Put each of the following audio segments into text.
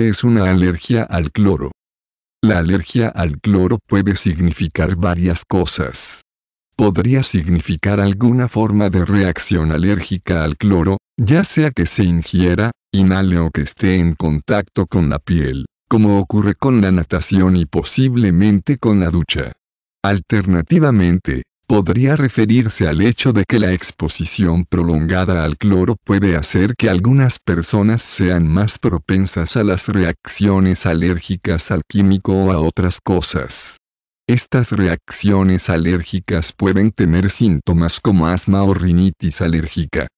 es una alergia al cloro? La alergia al cloro puede significar varias cosas. Podría significar alguna forma de reacción alérgica al cloro, ya sea que se ingiera, inhale o que esté en contacto con la piel, como ocurre con la natación y posiblemente con la ducha. Alternativamente, podría referirse al hecho de que la exposición prolongada al cloro puede hacer que algunas personas sean más propensas a las reacciones alérgicas al químico o a otras cosas. Estas reacciones alérgicas pueden tener síntomas como asma o rinitis alérgica.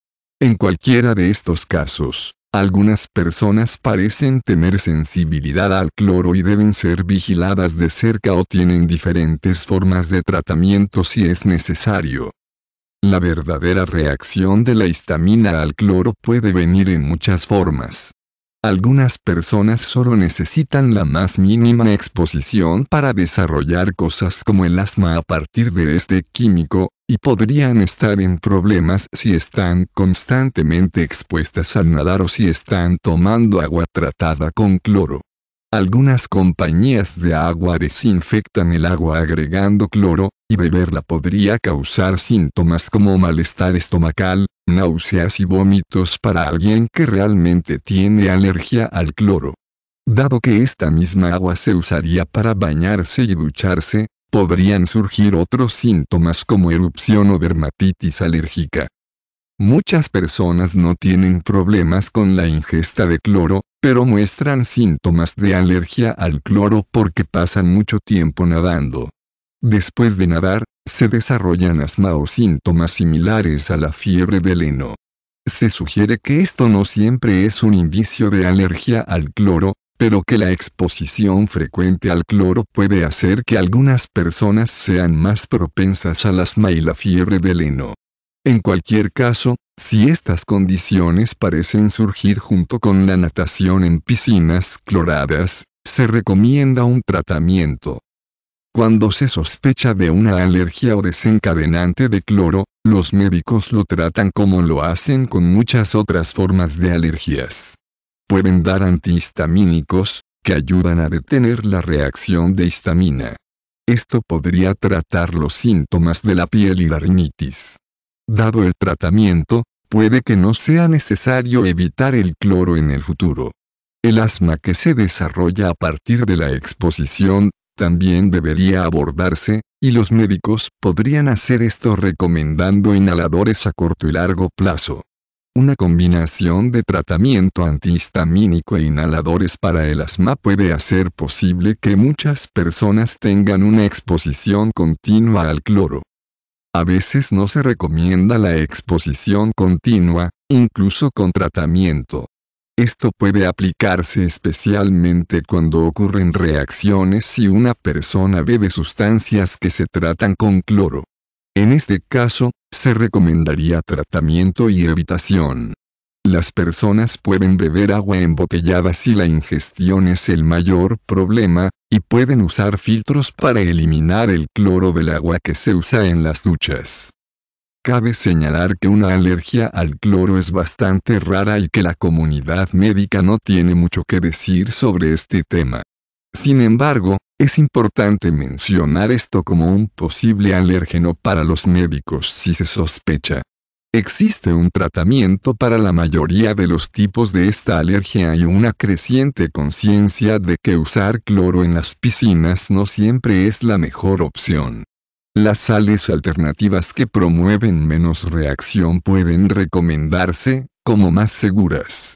En cualquiera de estos casos, algunas personas parecen tener sensibilidad al cloro y deben ser vigiladas de cerca o tienen diferentes formas de tratamiento si es necesario. La verdadera reacción de la histamina al cloro puede venir en muchas formas. Algunas personas solo necesitan la más mínima exposición para desarrollar cosas como el asma a partir de este químico, y podrían estar en problemas si están constantemente expuestas al nadar o si están tomando agua tratada con cloro. Algunas compañías de agua desinfectan el agua agregando cloro, y beberla podría causar síntomas como malestar estomacal, náuseas y vómitos para alguien que realmente tiene alergia al cloro. Dado que esta misma agua se usaría para bañarse y ducharse, podrían surgir otros síntomas como erupción o dermatitis alérgica. Muchas personas no tienen problemas con la ingesta de cloro, pero muestran síntomas de alergia al cloro porque pasan mucho tiempo nadando. Después de nadar, se desarrollan asma o síntomas similares a la fiebre del heno. Se sugiere que esto no siempre es un indicio de alergia al cloro, pero que la exposición frecuente al cloro puede hacer que algunas personas sean más propensas al asma y la fiebre del heno. En cualquier caso, si estas condiciones parecen surgir junto con la natación en piscinas cloradas, se recomienda un tratamiento. Cuando se sospecha de una alergia o desencadenante de cloro, los médicos lo tratan como lo hacen con muchas otras formas de alergias. Pueden dar antihistamínicos, que ayudan a detener la reacción de histamina. Esto podría tratar los síntomas de la piel y la rinitis. Dado el tratamiento, puede que no sea necesario evitar el cloro en el futuro. El asma que se desarrolla a partir de la exposición también debería abordarse, y los médicos podrían hacer esto recomendando inhaladores a corto y largo plazo. Una combinación de tratamiento antihistamínico e inhaladores para el asma puede hacer posible que muchas personas tengan una exposición continua al cloro. A veces no se recomienda la exposición continua, incluso con tratamiento. Esto puede aplicarse especialmente cuando ocurren reacciones si una persona bebe sustancias que se tratan con cloro. En este caso, se recomendaría tratamiento y evitación. Las personas pueden beber agua embotellada si la ingestión es el mayor problema, y pueden usar filtros para eliminar el cloro del agua que se usa en las duchas. Cabe señalar que una alergia al cloro es bastante rara y que la comunidad médica no tiene mucho que decir sobre este tema. Sin embargo, es importante mencionar esto como un posible alérgeno para los médicos si se sospecha. Existe un tratamiento para la mayoría de los tipos de esta alergia y una creciente conciencia de que usar cloro en las piscinas no siempre es la mejor opción. Las sales alternativas que promueven menos reacción pueden recomendarse, como más seguras.